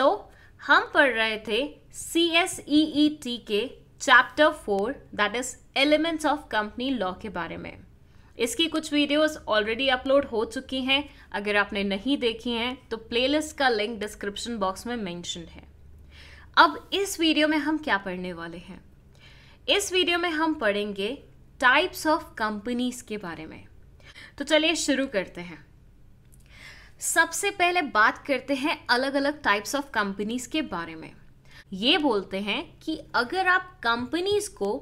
also हम पढ़ रहे थे C S E E T के chapter four that is elements of company law के बारे में इसकी कुछ वीडियोस ऑलरेडी अपलोड हो चुकी हैं अगर आपने नहीं देखी हैं तो प्लेलिस्ट का लिंक डिस्क्रिप्शन बॉक्स में मेंशन है अब इस वीडियो में हम क्या पढ़ने वाले हैं इस वीडियो में हम पढ़ेंगे टाइप्स ऑफ कंपनीज के बारे में तो चलिए शुरू करते हैं सबसे पहले बात करते हैं अलग अलग टाइप्स ऑफ कंपनीज के बारे में ये बोलते हैं कि अगर आप कंपनीज को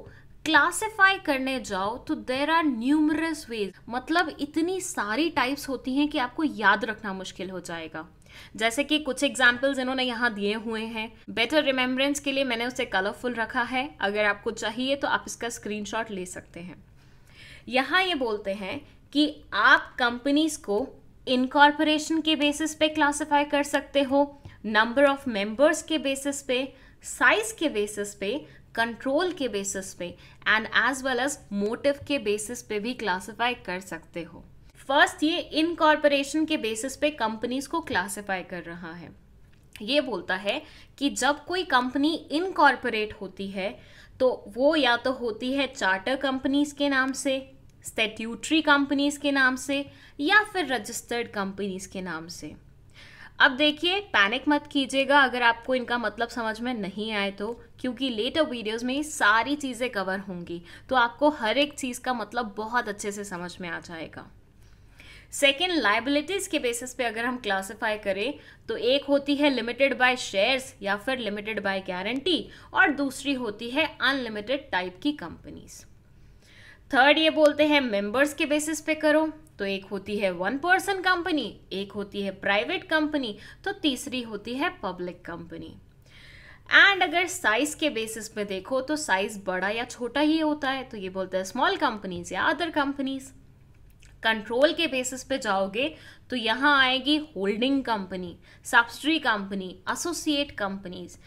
क्लासिफाई करने जाओ तो देर आर न्यूमरस वेज मतलब इतनी सारी टाइप्स होती हैं कि आपको याद रखना मुश्किल हो जाएगा जैसे कि कुछ एग्जाम्पल्स इन्होंने यहाँ दिए हुए हैं बेटर रिमेम्बरेंस के लिए मैंने उसे कलरफुल रखा है अगर आपको चाहिए तो आप इसका स्क्रीनशॉट ले सकते हैं यहाँ ये बोलते हैं कि आप कंपनीज को इनकॉर्पोरेशन के बेसिस पे क्लासिफाई कर सकते हो नंबर ऑफ मेंबर्स के बेसिस पे साइज के बेसिस पे कंट्रोल के बेसिस पे and as well as motive के बेसिस पे भी क्लासिफाई कर सकते हो फर्स्ट ये इनकॉर्पोरेशन के बेसिस पे कंपनीज को क्लासिफाई कर रहा है ये बोलता है कि जब कोई कंपनी इनकॉर्पोरेट होती है तो वो या तो होती है चार्टर कंपनीज के नाम से स्टेट्यूटरी कंपनीज के नाम से या फिर रजिस्टर्ड कंपनीज के नाम से अब देखिए पैनिक मत कीजिएगा अगर आपको इनका मतलब समझ में नहीं आए तो क्योंकि लेटर वीडियोस में सारी चीज़ें कवर होंगी तो आपको हर एक चीज़ का मतलब बहुत अच्छे से समझ में आ जाएगा सेकेंड लाइबिलिटीज़ के बेसिस पे अगर हम क्लासिफाई करें तो एक होती है लिमिटेड बाय शेयर्स या फिर लिमिटेड बाय गारंटी और दूसरी होती है अनलिमिटेड टाइप की कंपनीज़ थर्ड ये बोलते हैं मेंबर्स के बेसिस पे करो तो एक होती है वन पर्सन कंपनी एक होती है प्राइवेट कंपनी तो तीसरी होती है पब्लिक कंपनी एंड अगर साइज के बेसिस पे देखो तो साइज बड़ा या छोटा ही होता है तो ये बोलते हैं स्मॉल कंपनीज या अदर कंपनीज कंट्रोल के बेसिस पे जाओगे तो यहाँ आएगी holding company subsidiary company associate companies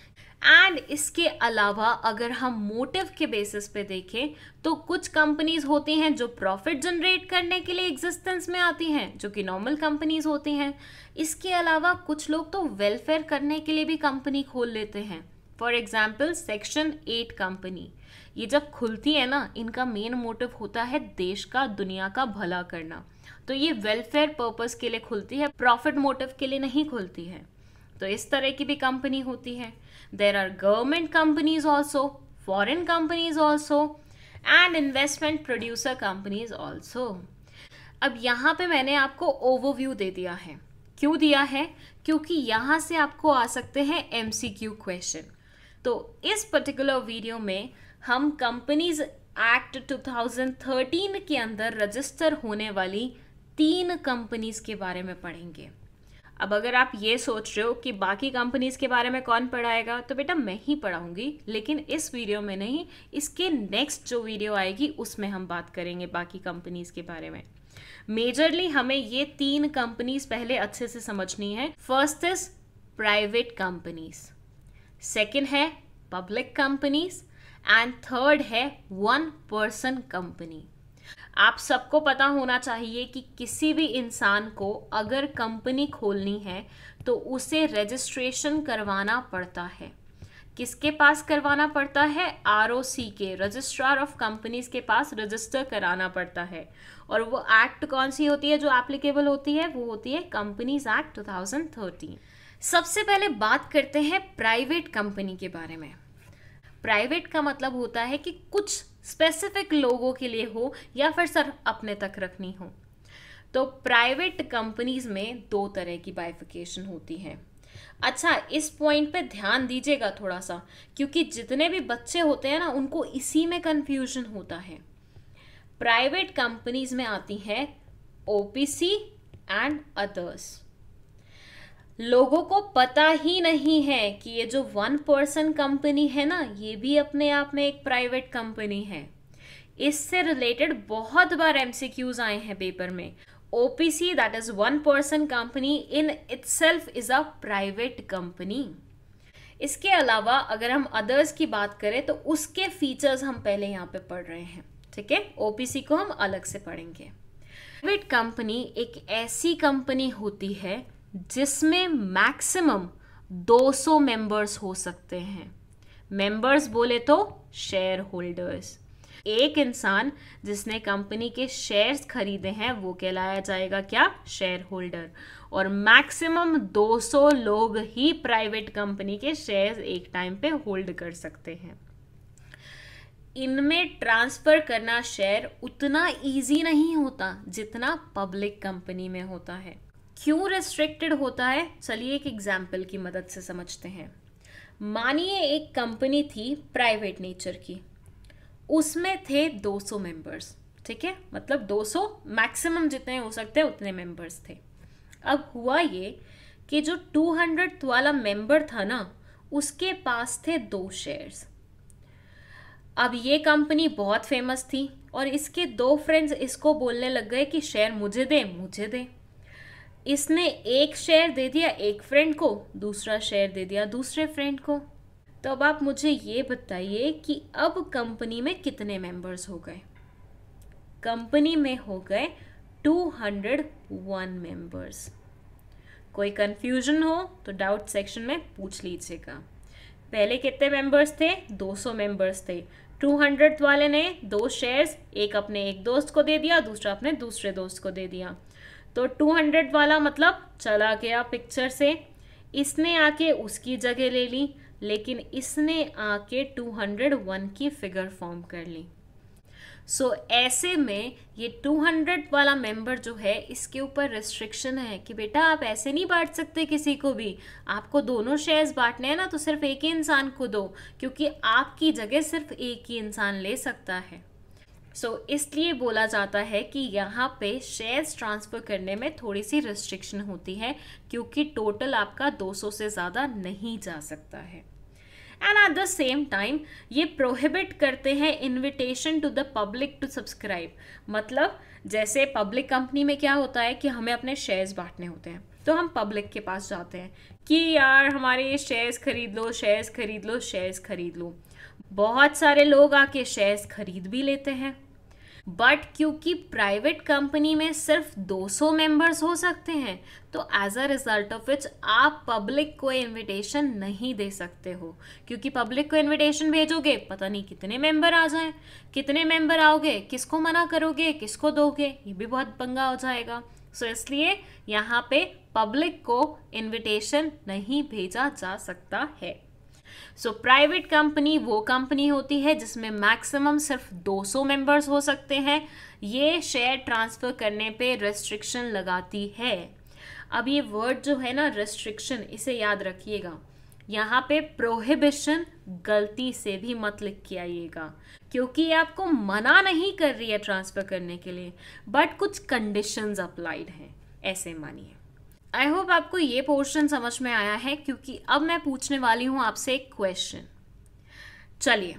and इसके अलावा अगर हम मोटिव के बेसिस पे देखें तो कुछ कंपनीज होती हैं जो प्रॉफिट जनरेट करने के लिए एग्जिस्टेंस में आती हैं जो कि नॉर्मल कंपनीज होती हैं इसके अलावा कुछ लोग तो वेलफेयर करने के लिए भी कंपनी खोल लेते हैं for example section eight company ये जब खुलती है ना इनका मेन मोटिव होता है देश का दुनिया का भला करना तो ये वेलफेयर पर्पज़ के लिए खुलती है प्रॉफिट मोटिव के लिए नहीं खुलती है तो इस तरह की भी कंपनी होती है there are government companies also foreign companies also and investment producer companies also अब यहाँ पे मैंने आपको ओवरव्यू दे दिया है क्यों दिया है क्योंकि यहाँ से आपको आ सकते हैं एम क्वेश्चन तो इस पर्टिकुलर वीडियो में हम कंपनीज एक्ट 2013 के अंदर रजिस्टर होने वाली तीन कंपनीज के बारे में पढ़ेंगे अब अगर आप ये सोच रहे हो कि बाकी कंपनीज के बारे में कौन पढ़ाएगा तो बेटा मैं ही पढ़ाऊंगी लेकिन इस वीडियो में नहीं इसके नेक्स्ट जो वीडियो आएगी उसमें हम बात करेंगे बाकी कंपनीज के बारे में मेजरली हमें ये तीन कंपनीज पहले अच्छे से समझनी है first is private companies second है पब्लिक कंपनीज एंड थर्ड है वन पर्सन कंपनी आप सबको पता होना चाहिए कि किसी भी इंसान को अगर कंपनी खोलनी है तो उसे रजिस्ट्रेशन करवाना पड़ता है किसके पास करवाना पड़ता है आर के रजिस्ट्रार ऑफ कंपनीज के पास रजिस्टर कराना पड़ता है और वो एक्ट कौन सी होती है जो एप्लीकेबल होती है वो होती है कंपनीज एक्ट 2013 सबसे पहले बात करते हैं प्राइवेट कंपनी के बारे में प्राइवेट का मतलब होता है कि कुछ स्पेसिफिक लोगों के लिए हो या फिर सर अपने तक रखनी हो तो प्राइवेट कंपनीज में दो तरह की बाइफिकेशन होती है अच्छा इस पॉइंट पे ध्यान दीजिएगा थोड़ा सा क्योंकि जितने भी बच्चे होते हैं ना उनको इसी में कन्फ्यूजन होता है प्राइवेट कंपनीज में आती हैं ओपीसी एंड अदर्स लोगों को पता ही नहीं है कि ये जो वन पर्सन कंपनी है ना ये भी अपने आप में एक प्राइवेट कंपनी है इससे रिलेटेड बहुत बार एमसीक्यूज आए हैं पेपर में OPC that is one person company in its is a private company इसके अलावा अगर हम अदर्स की बात करें तो उसके फीचर्स हम पहले यहाँ पे पढ़ रहे हैं ठीक है ओपीसी को हम अलग से पढ़ेंगे प्राइवेट कंपनी एक ऐसी कंपनी होती है जिसमें मैक्सिमम 200 मेंबर्स हो सकते हैं मेंबर्स बोले तो शेयर होल्डर्स एक इंसान जिसने कंपनी के शेयर्स खरीदे हैं वो कहलाया जाएगा क्या शेयर होल्डर और मैक्सिमम 200 लोग ही प्राइवेट कंपनी के शेयर्स एक टाइम पे होल्ड कर सकते हैं इनमें ट्रांसफ़र करना शेयर उतना इजी नहीं होता जितना पब्लिक कंपनी में होता है क्यों रेस्ट्रिक्टेड होता है चलिए एक एग्जाम्पल की मदद से समझते हैं मानिए एक कंपनी थी प्राइवेट नेचर की उसमें थे 200 मेंबर्स ठीक है मतलब 200 मैक्सिमम जितने हो सकते हैं उतने मेंबर्स थे अब हुआ ये कि जो 200 वाला मेंबर था ना उसके पास थे दो शेयर्स अब ये कंपनी बहुत फेमस थी और इसके दो फ्रेंड्स इसको बोलने लग गए कि शेयर मुझे दे मुझे दे इसने एक शेयर दे दिया एक फ्रेंड को दूसरा शेयर दे दिया दूसरे फ्रेंड को तो अब आप मुझे ये बताइए कि अब कंपनी में कितने मेंबर्स हो गए कंपनी में हो गए 201 मेंबर्स कोई कंफ्यूजन हो तो डाउट सेक्शन में पूछ लीजिएगा पहले कितने मेंबर्स थे 200 मेंबर्स थे 200 वाले ने दो शेयर्स एक अपने एक दोस्त को दे दिया दूसरा अपने दूसरे दोस्त को दे दिया तो 200 वाला मतलब चला गया पिक्चर से इसने आके उसकी जगह ले ली लेकिन इसने आके 201 की फिगर फॉर्म कर ली सो so, ऐसे में ये 200 वाला मेंबर जो है इसके ऊपर रिस्ट्रिक्शन है कि बेटा आप ऐसे नहीं बांट सकते किसी को भी आपको दोनों शेयर्स बांटने हैं ना तो सिर्फ एक ही इंसान को दो क्योंकि आपकी जगह सिर्फ एक ही इंसान ले सकता है सो so, इसलिए बोला जाता है कि यहाँ पे शेयर्स ट्रांसफ़र करने में थोड़ी सी रिस्ट्रिक्शन होती है क्योंकि टोटल आपका 200 से ज़्यादा नहीं जा सकता है and at the same time ये प्रोहिबिट करते हैं invitation to the public to subscribe मतलब जैसे पब्लिक कंपनी में क्या होता है कि हमें अपने शेयर्स बांटने होते हैं तो हम पब्लिक के पास जाते हैं कि यार हमारे शेयर्स खरीद लो शेयर्स खरीद लो शेयर्स खरीद लो बहुत सारे लोग आके शेयर्स खरीद भी लेते हैं बट क्योंकि प्राइवेट कंपनी में सिर्फ 200 मेंबर्स हो सकते हैं तो as a result of which आप पब्लिक को इनविटेशन नहीं दे सकते हो क्योंकि पब्लिक को इनविटेशन भेजोगे पता नहीं कितने मेंबर आ जाएं कितने मेंबर आओगे किसको मना करोगे किसको दोगे ये भी बहुत पंगा हो जाएगा सो so, इसलिए यहाँ पे पब्लिक को इनविटेशन नहीं भेजा जा सकता है सो प्राइवेट कंपनी वो कंपनी होती है जिसमें मैक्सिमम सिर्फ 200 मेंबर्स हो सकते हैं ये शेयर ट्रांसफ़र करने पे रेस्ट्रिक्शन लगाती है अब ये वर्ड जो है ना रेस्ट्रिक्शन इसे याद रखिएगा यहाँ पे प्रोहिबिशन गलती से भी मत लिख के आइएगा क्योंकि ये आपको मना नहीं कर रही है ट्रांसफ़र करने के लिए बट कुछ कंडीशंस अप्लाइड हैं ऐसे मानिए आई होप आपको ये पोर्शन समझ में आया है क्योंकि अब मैं पूछने वाली हूँ आपसे एक क्वेश्चन चलिए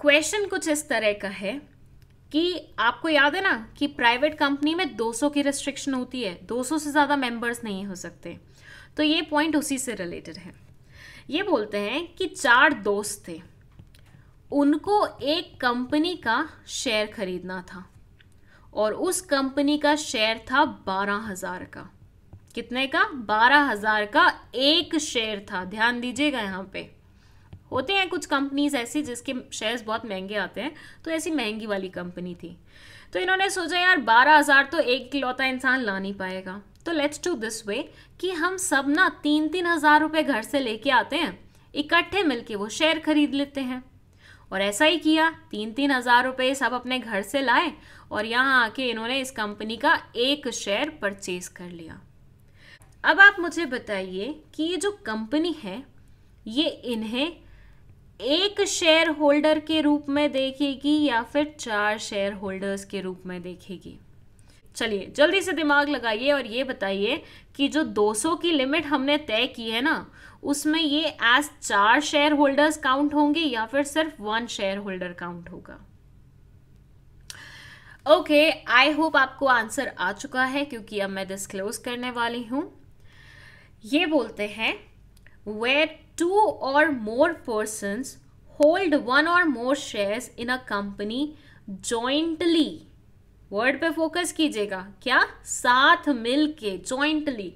क्वेश्चन कुछ इस तरह का है कि आपको याद है ना कि प्राइवेट कंपनी में 200 की रिस्ट्रिक्शन होती है 200 से ज़्यादा मेंबर्स नहीं हो सकते तो ये पॉइंट उसी से रिलेटेड है ये बोलते हैं कि चार दोस्त थे उनको एक कंपनी का शेयर खरीदना था और उस कंपनी का शेयर था बारह हज़ार का कितने का बारह हजार का एक शेयर था ध्यान दीजिएगा यहाँ पे होते हैं कुछ कंपनीज ऐसी जिसके शेयर्स बहुत महंगे आते हैं तो ऐसी महंगी वाली कंपनी थी तो इन्होंने सोचा यार बारह हज़ार तो एक लौता इंसान ला नहीं पाएगा तो लेट्स डू दिस वे कि हम सब ना तीन तीन हज़ार रुपये घर से लेके आते हैं इकट्ठे मिलके वो शेयर खरीद लेते हैं और ऐसा ही किया तीन तीन हज़ार रुपये सब अपने घर से लाए और यहाँ आके इन्होंने इस कंपनी का एक शेयर परचेज कर लिया अब आप मुझे बताइए कि ये जो कंपनी है ये इन्हें एक शेयर होल्डर के रूप में देखेगी या फिर चार शेयर होल्डर्स के रूप में देखेगी चलिए जल्दी से दिमाग लगाइए और ये बताइए कि जो 200 की लिमिट हमने तय की है ना उसमें ये एज चार शेयर होल्डर्स काउंट होंगे या फिर सिर्फ वन शेयर होल्डर काउंट होगा ओके आई होप आपको आंसर आ चुका है क्योंकि अब मैं डिस्क्लोज करने वाली हूं ये बोलते हैं वेर टू और मोर पर्सन होल्ड वन और more shares in a company jointly word पे फोकस कीजिएगा क्या साथ मिलके jointly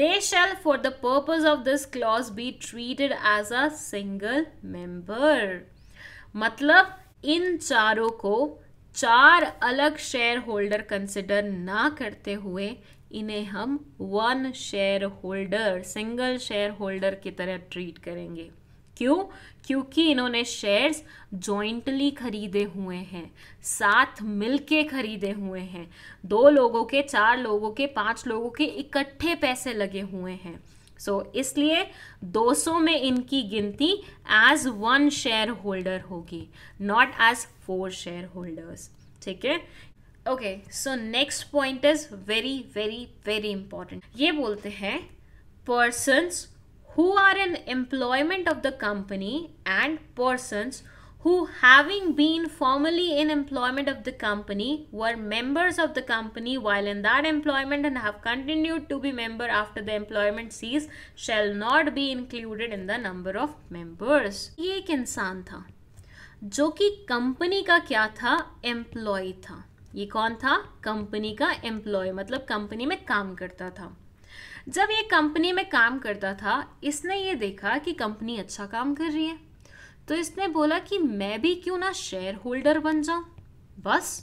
they shall for the purpose of this clause be treated as a single member मतलब इन चारों को चार अलग शेयर होल्डर कंसिडर ना करते हुए इन्हें हम one shareholder single shareholder की तरह ट्रीट करेंगे क्यों क्योंकि इन्होंने शेयर्स जॉइंटली खरीदे हुए हैं साथ मिलके खरीदे हुए हैं दो लोगों के चार लोगों के पांच लोगों के इकट्ठे पैसे लगे हुए हैं सो so, इसलिए 200 में इनकी गिनती एज वन शेयर होल्डर होगी not as four shareholders ठीक है okay so next point is very very very important ये बोलते हैं person who are in employment of the company and person who having been formerly in employment of the company were members of the company while in that employment and have continued to be member after the employment cease shall not be included in the number of members ये एक इंसान था जो कि company का क्या था employ था ये कौन था कंपनी का एम्प्लॉय मतलब कंपनी में काम करता था जब ये कंपनी में काम करता था इसने ये देखा कि कंपनी अच्छा काम कर रही है तो इसने बोला कि मैं भी क्यों ना शेयर होल्डर बन जाऊं बस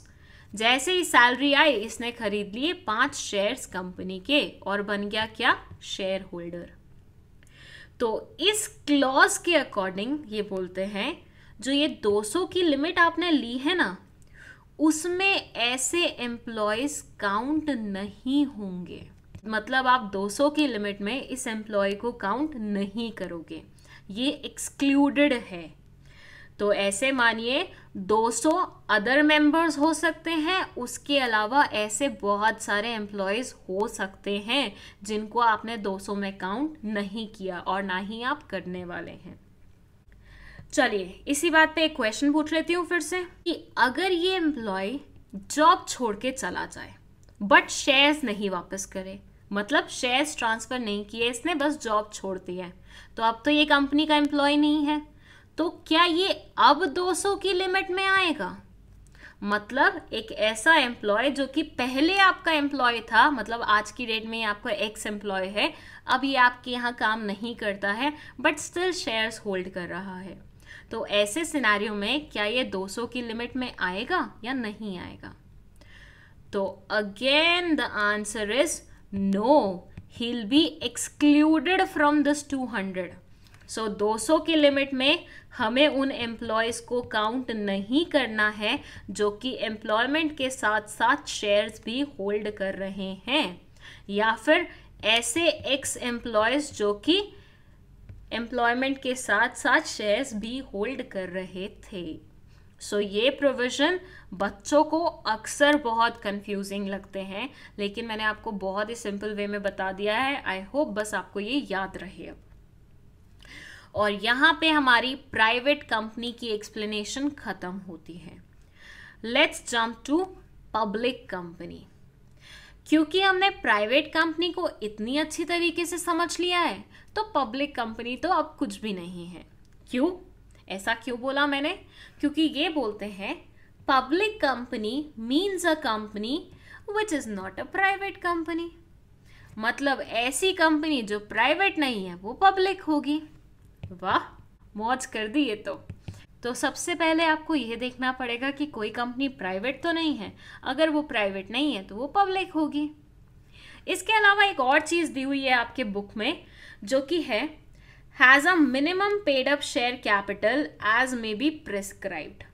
जैसे ही सैलरी आई इसने खरीद लिए पांच शेयर्स कंपनी के और बन गया क्या शेयर होल्डर तो इस क्लॉज के अकॉर्डिंग ये बोलते हैं जो ये 200 की लिमिट आपने ली है ना उसमें ऐसे एम्प्लॉयज़ काउंट नहीं होंगे मतलब आप 200 की लिमिट में इस एम्प्लॉय को काउंट नहीं करोगे ये एक्सक्लूडेड है तो ऐसे मानिए 200 अदर मेंबर्स हो सकते हैं उसके अलावा ऐसे बहुत सारे एम्प्लॉयज़ हो सकते हैं जिनको आपने 200 में काउंट नहीं किया और ना ही आप करने वाले हैं चलिए इसी बात पे एक क्वेश्चन पूछ लेती हूँ फिर से कि अगर ये एम्प्लॉय जॉब छोड़ के चला जाए बट शेयर्स नहीं वापस करे मतलब शेयर्स ट्रांसफ़र नहीं किए इसने बस जॉब छोड़ दी है तो अब तो ये कंपनी का एम्प्लॉय नहीं है तो क्या ये अब 200 की लिमिट में आएगा मतलब एक ऐसा एम्प्लॉय जो कि पहले आपका एम्प्लॉय था मतलब आज की डेट में आपका एक्स एम्प्लॉय है अब ये आपके यहाँ काम नहीं करता है बट स्टिल शेयर्स होल्ड कर रहा है तो ऐसे सिनारियों में क्या ये 200 की लिमिट में आएगा या नहीं आएगा तो again the answer is no he be excluded from this 200 so so, 200 की लिमिट में हमें उन एम्प्लॉयज़ को काउंट नहीं करना है जो कि एम्प्लॉयमेंट के साथ साथ शेयर्स भी होल्ड कर रहे हैं या फिर ऐसे एक्स एम्प्लॉयज़ जो कि एम्प्लॉयमेंट के साथ साथ शेयर्स भी होल्ड कर रहे थे सो so, ये प्रोविज़न बच्चों को अक्सर बहुत कंफ्यूजिंग लगते हैं लेकिन मैंने आपको बहुत ही सिंपल वे में बता दिया है आई होप बस आपको ये याद रहे और यहाँ पे हमारी प्राइवेट कंपनी की एक्सप्लेनेशन ख़त्म होती है let's jump to public company क्योंकि हमने प्राइवेट कंपनी को इतनी अच्छी तरीके से समझ लिया है तो पब्लिक कंपनी तो अब कुछ भी नहीं है क्यों ऐसा क्यों बोला मैंने क्योंकि ये बोलते हैं public company means a company which is not a private company मतलब ऐसी कंपनी जो प्राइवेट नहीं है वो पब्लिक होगी वाह मौज कर दी ये तो तो सबसे पहले आपको यह देखना पड़ेगा कि कोई कंपनी प्राइवेट तो नहीं है अगर वो प्राइवेट नहीं है तो वो पब्लिक होगी इसके अलावा एक और चीज़ दी हुई है आपके बुक में जो कि है has a minimum paid up share capital as may be prescribed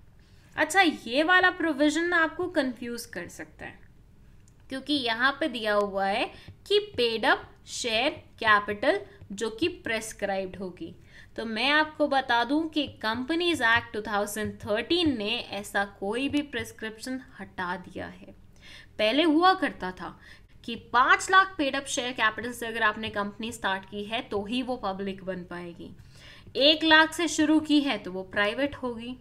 अच्छा ये वाला प्रोविज़न आपको कंफ्यूज कर सकता है क्योंकि यहाँ पे दिया हुआ है कि पेड अप शेयर कैपिटल जो कि प्रेस्क्राइब्ड होगी तो मैं आपको बता दूं कि कंपनीज एक्ट 2013 ने ऐसा कोई भी प्रेस्क्रिप्शन हटा दिया है पहले हुआ करता था कि पाँच lakh paid up share capital से अगर आपने कंपनी स्टार्ट की है तो ही वो पब्लिक बन पाएगी एक लाख से शुरू की है तो वो प्राइवेट होगी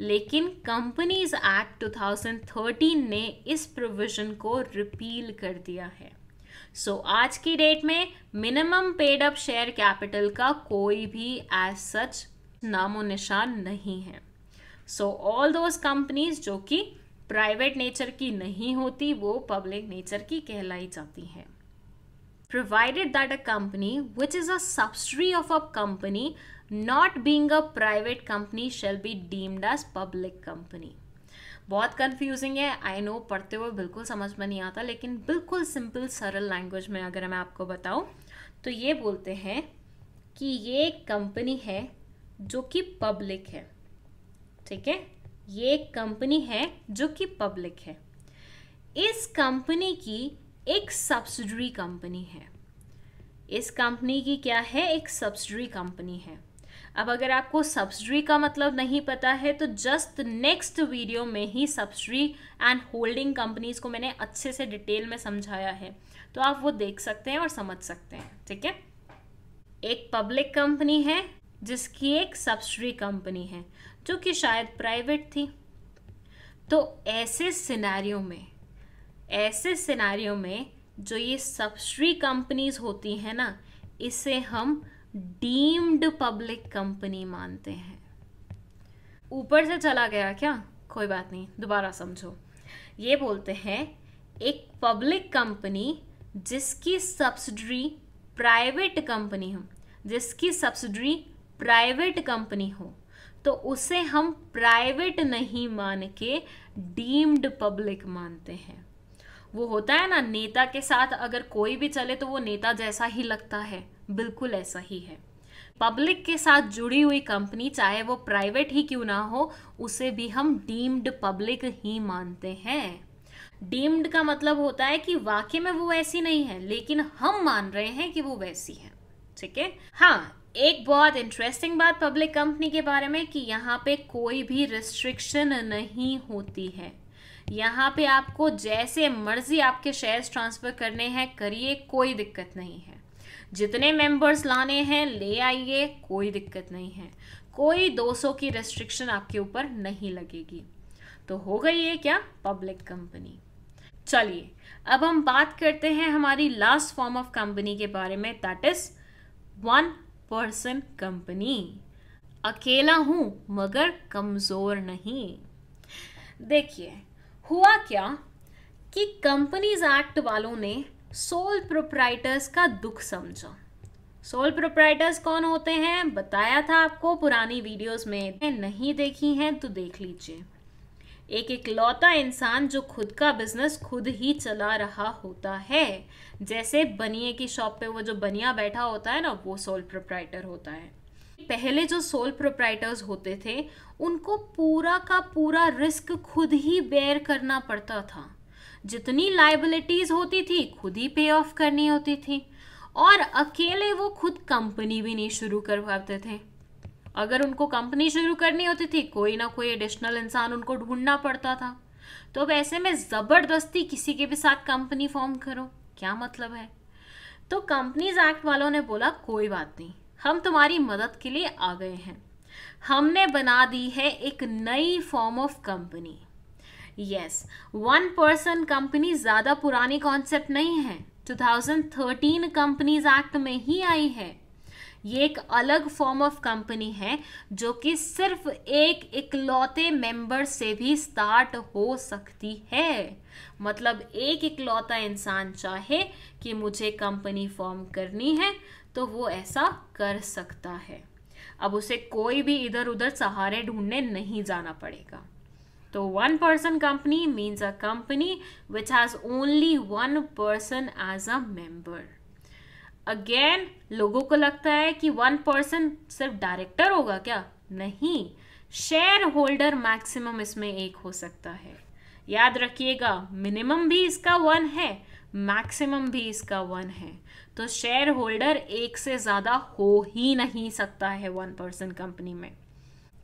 लेकिन कंपनीज एक्ट 2013 ने इस प्रोविजन को रिपील कर दिया है सो so, आज की डेट में minimum paid up share capital का कोई भी एज सच नामो निशान नहीं है सो ऑल दोज कंपनीज जो कि प्राइवेट नेचर की नहीं होती वो पब्लिक नेचर की कहलाई जाती है provided that a company which is a subsidiary of a company not being a private company shall be deemed as public company बहुत कन्फ्यूजिंग है आई नो पढ़ते हुए बिल्कुल समझ में नहीं आता लेकिन बिल्कुल सिंपल सरल लैंग्वेज में अगर मैं आपको बताऊँ तो ये बोलते हैं कि ये एक कंपनी है जो कि पब्लिक है ठीक है ये एक कंपनी है जो कि पब्लिक है इस कंपनी की एक सब्सिडरी कंपनी है इस कंपनी की क्या है एक सब्सिडरी कंपनी है अब अगर आपको सब्सिडी का मतलब नहीं पता है तो जस्ट नेक्स्ट वीडियो में ही सब्सिडी एंड होल्डिंग कंपनीज़ को मैंने अच्छे से डिटेल में समझाया है तो आप वो देख सकते हैं और समझ सकते हैं ठीक है एक पब्लिक कंपनी है जिसकी एक सब्सिडी कंपनी है जो कि शायद प्राइवेट थी तो ऐसे सिनेरियो में ऐसे सिनेरियो में जो ये सब्सिडी कंपनीज होती हैं ना इसे हम डीम्ड पब्लिक कंपनी मानते हैं ऊपर से चला गया क्या कोई बात नहीं दोबारा समझो ये बोलते हैं एक पब्लिक कंपनी जिसकी सब्सिडरी प्राइवेट कंपनी हो जिसकी सब्सिडरी प्राइवेट कंपनी हो तो उसे हम प्राइवेट नहीं मान के डीम्ड पब्लिक मानते हैं वो होता है ना नेता के साथ अगर कोई भी चले तो वो नेता जैसा ही लगता है बिल्कुल ऐसा ही है पब्लिक के साथ जुड़ी हुई कंपनी चाहे वो प्राइवेट ही क्यों ना हो उसे भी हम डीम्ड पब्लिक ही मानते हैं डीम्ड का मतलब होता है कि वाकई में वो वैसी नहीं है लेकिन हम मान रहे हैं कि वो वैसी है ठीक है हाँ एक बहुत इंटरेस्टिंग बात पब्लिक कंपनी के बारे में कि यहाँ पे कोई भी रिस्ट्रिक्शन नहीं होती है यहाँ पे आपको जैसे मर्जी आपके शेयर्स ट्रांसफ़र करने हैं करिए कोई दिक्कत नहीं है जितने मेंबर्स लाने हैं ले आइए कोई दिक्कत नहीं है कोई 200 की रेस्ट्रिक्शन आपके ऊपर नहीं लगेगी तो हो गई है क्या पब्लिक कंपनी चलिए अब हम बात करते हैं हमारी लास्ट फॉर्म ऑफ कंपनी के बारे में that is one person company अकेला हूं मगर कमजोर नहीं देखिए हुआ क्या कि कंपनीज एक्ट वालों ने सोल प्रोप्राइटर्स का दुख समझो सोल प्रोप्राइटर्स कौन होते हैं बताया था आपको पुरानी वीडियोस में नहीं देखी हैं तो देख लीजिए एक एक लौता इंसान जो खुद का बिजनेस खुद ही चला रहा होता है जैसे बनिए की शॉप पे वो जो बनिया बैठा होता है ना वो सोल प्रोप्राइटर होता है पहले जो सोल प्रोप्राइटर्स होते थे उनको पूरा का पूरा रिस्क खुद ही बेयर करना पड़ता था जितनी लाइबिलिटीज होती थी खुद ही पे ऑफ करनी होती थी और अकेले वो खुद कंपनी भी नहीं शुरू कर पाते थे अगर उनको कंपनी शुरू करनी होती थी कोई ना कोई एडिशनल इंसान उनको ढूंढना पड़ता था तो अब ऐसे में ज़बरदस्ती किसी के भी साथ कंपनी फॉर्म करो क्या मतलब है तो कंपनीज एक्ट वालों ने बोला कोई बात नहीं हम तुम्हारी मदद के लिए आ गए हैं हमने बना दी है एक नई form of company yes one person company ज़्यादा पुरानी कॉन्सेप्ट नहीं है 2013 कंपनीज एक्ट में ही आई है ये एक अलग फॉर्म ऑफ कंपनी है जो कि सिर्फ एक इकलौते मेंबर से भी स्टार्ट हो सकती है मतलब एक इकलौता इंसान चाहे कि मुझे कंपनी फॉर्म करनी है तो वो ऐसा कर सकता है अब उसे कोई भी इधर उधर सहारे ढूंढने नहीं जाना पड़ेगा तो one person company means a company which has only one person as a member again लोगों को लगता है कि वन पर्सन सिर्फ डायरेक्टर होगा क्या नहीं शेयर होल्डर मैक्सिमम इसमें एक हो सकता है याद रखिएगा मिनिमम भी इसका वन है मैक्सिमम भी इसका वन है तो शेयर होल्डर एक से ज़्यादा हो ही नहीं सकता है वन पर्सन कंपनी में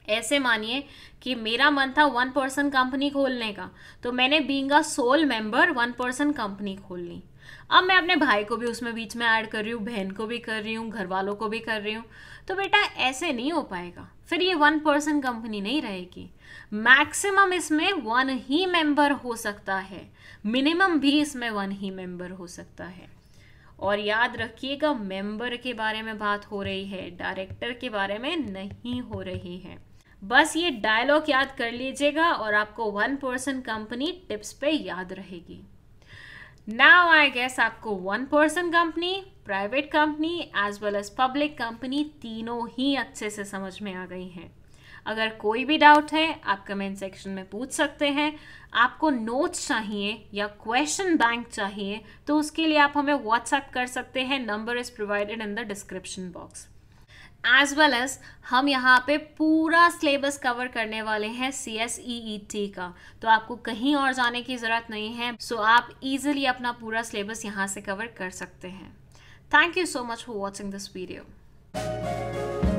ऐसे मानिए कि मेरा मन था वन पर्सन कंपनी खोलने का तो मैंने being a sole member one person company खोल ली अब मैं अपने भाई को भी उसमें बीच में ऐड कर रही हूँ बहन को भी कर रही हूँ घर वालों को भी कर रही हूँ तो बेटा ऐसे नहीं हो पाएगा फिर ये वन पर्सन कंपनी नहीं रहेगी मैक्सिमम इसमें वन ही मेंबर हो सकता है मिनिमम भी इसमें वन ही मेंबर हो सकता है और याद रखिएगा मेंबर के बारे में बात हो रही है डायरेक्टर के बारे में नहीं हो रही है बस ये डायलॉग याद कर लीजिएगा और आपको वन पर्सन कंपनी टिप्स पे याद रहेगी नाउ आई गेस आपको one person company private company as well as public company तीनों ही अच्छे से समझ में आ गई हैं अगर कोई भी डाउट है आप कमेंट सेक्शन में पूछ सकते हैं आपको नोट्स चाहिए या क्वेश्चन बैंक चाहिए तो उसके लिए आप हमें व्हाट्सएप कर सकते हैं number is provided in the description box as well as हम यहाँ पे पूरा सिलेबस कवर करने वाले हैं सी एस ई ई टी का तो आपको कहीं और जाने की ज़रूरत नहीं है सो so आप इजिली अपना पूरा सिलेबस यहाँ से कवर कर सकते हैं thank you so much for watching this video